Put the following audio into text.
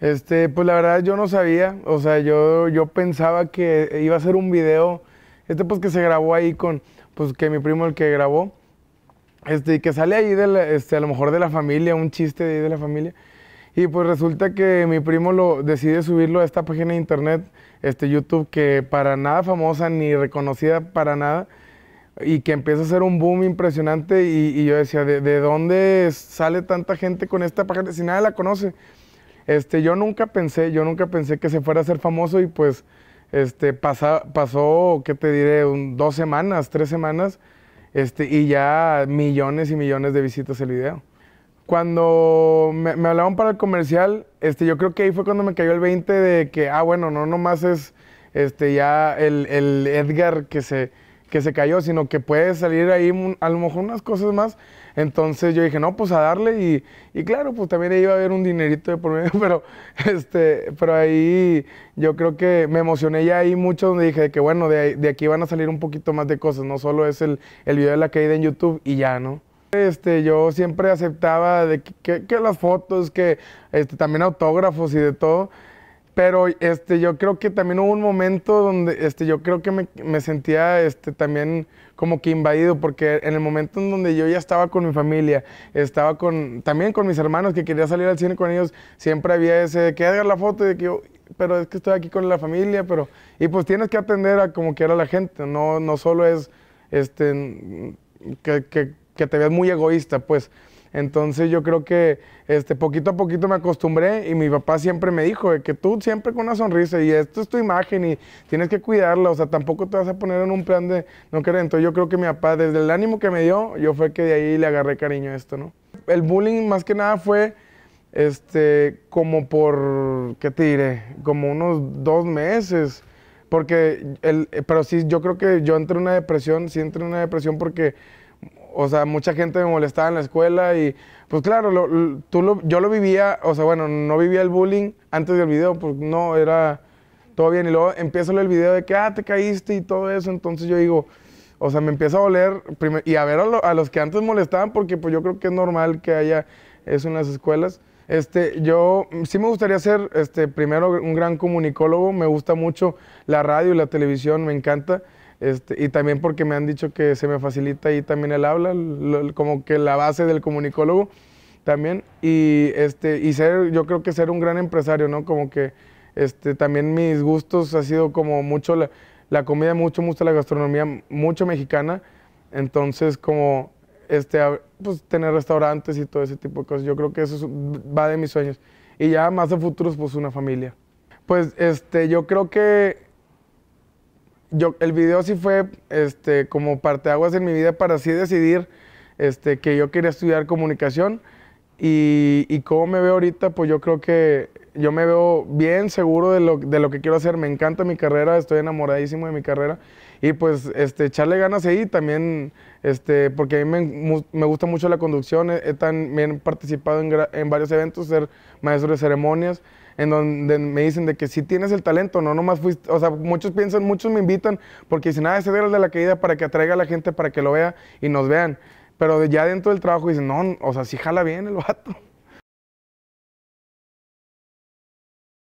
Este, pues la verdad yo no sabía, o sea, yo, yo pensaba que iba a ser un video, este pues que se grabó ahí con, pues que mi primo el que grabó, este, y que sale ahí de este, a lo mejor de la familia, un chiste de ahí de la familia, y pues resulta que mi primo lo decide subirlo a esta página de internet, este YouTube, que para nada famosa ni reconocida para nada, y que empieza a ser un boom impresionante, y, y yo decía, ¿de, ¿de, dónde sale tanta gente con esta página? Si nadie la conoce. Este, yo nunca pensé, yo nunca pensé que se fuera a ser famoso y pues este, pasa, pasó, ¿qué te diré? dos semanas, tres semanas, este, y ya millones y millones de visitas el video. Cuando me, hablaban para el comercial, este, yo creo que ahí fue cuando me cayó el 20 de que, ah, bueno, no nomás es este, ya el, el Edgar que se que se cayó, sino que puede salir ahí a lo mejor unas cosas más. Entonces yo dije, no, pues a darle y, y claro, pues también iba a haber un dinerito de por medio, pero, este, pero ahí yo creo que me emocioné ya ahí mucho donde dije que bueno, de, aquí van a salir un poquito más de cosas, no solo es el, el video de la caída en YouTube y ya, ¿no? Este, yo siempre aceptaba de que, que las fotos, que este, también autógrafos y de todo. Pero este, yo creo que también hubo un momento donde este, yo creo que me, me, sentía este, también como que invadido, porque en el momento en donde yo ya estaba con mi familia, estaba con, también con mis hermanos, que quería salir al cine con ellos, siempre había ese que hagan la foto, de que pero es que estoy aquí con la familia, pero... Y pues tienes que atender a como que era la gente, no, no solo es este, que, que te veas muy egoísta, pues. Entonces yo creo que este, poquito a poquito me acostumbré y mi papá siempre me dijo de que tú siempre con una sonrisa y esto es tu imagen y tienes que cuidarla, o sea, tampoco te vas a poner en un plan de no querer. Entonces yo creo que mi papá, desde el ánimo que me dio, yo fue que de ahí le agarré cariño a esto, ¿no? El bullying más que nada fue este, como por, ¿qué te diré? Como unos dos meses. Porque, el, pero sí, yo creo que yo entré en una depresión, sí entré en una depresión porque o sea, mucha gente me molestaba en la escuela y pues claro, yo lo vivía, o sea, bueno, no vivía el bullying antes del video, pues no, era todo bien. Y luego empiezo el video de que, ah, te caíste y todo eso, entonces yo digo, o sea, me empieza a doler y a ver a, los que antes molestaban, porque pues yo creo que es normal que haya eso en las escuelas. Este, yo sí me gustaría ser, este, primero, un gran comunicólogo, me gusta mucho la radio y la televisión, me encanta. Este, y también porque me han dicho que se me facilita ahí también el habla, como que la base del comunicólogo también. Y, este, y ser, yo creo que ser un gran empresario, ¿no? Como que este, también mis gustos ha sido como mucho la, comida, mucho, gusta la gastronomía, mucho mexicana. Entonces, como este, pues, tener restaurantes y todo ese tipo de cosas. Yo creo que eso va de mis sueños. Y ya más a futuros, pues una familia. Pues este, yo creo que yo, el video sí fue este, como aguas en mi vida para así decidir este, que yo quería estudiar comunicación. Y, y cómo me veo ahorita, pues yo creo que yo me veo bien seguro de lo, de lo que quiero hacer. Me encanta mi carrera, estoy enamoradísimo de mi carrera. Y pues este, echarle ganas ahí también, este, porque a mí me, gusta mucho la conducción. He, he también participado en, en varios eventos, ser maestro de ceremonias en donde me dicen de que si tienes el talento, no nomás fuiste, o sea, muchos piensan, muchos me invitan porque dicen, nada ah, ese era de la caída para que atraiga a la gente, para que lo vea y nos vean. Pero ya dentro del trabajo dicen, no, o sea, si jala bien el vato.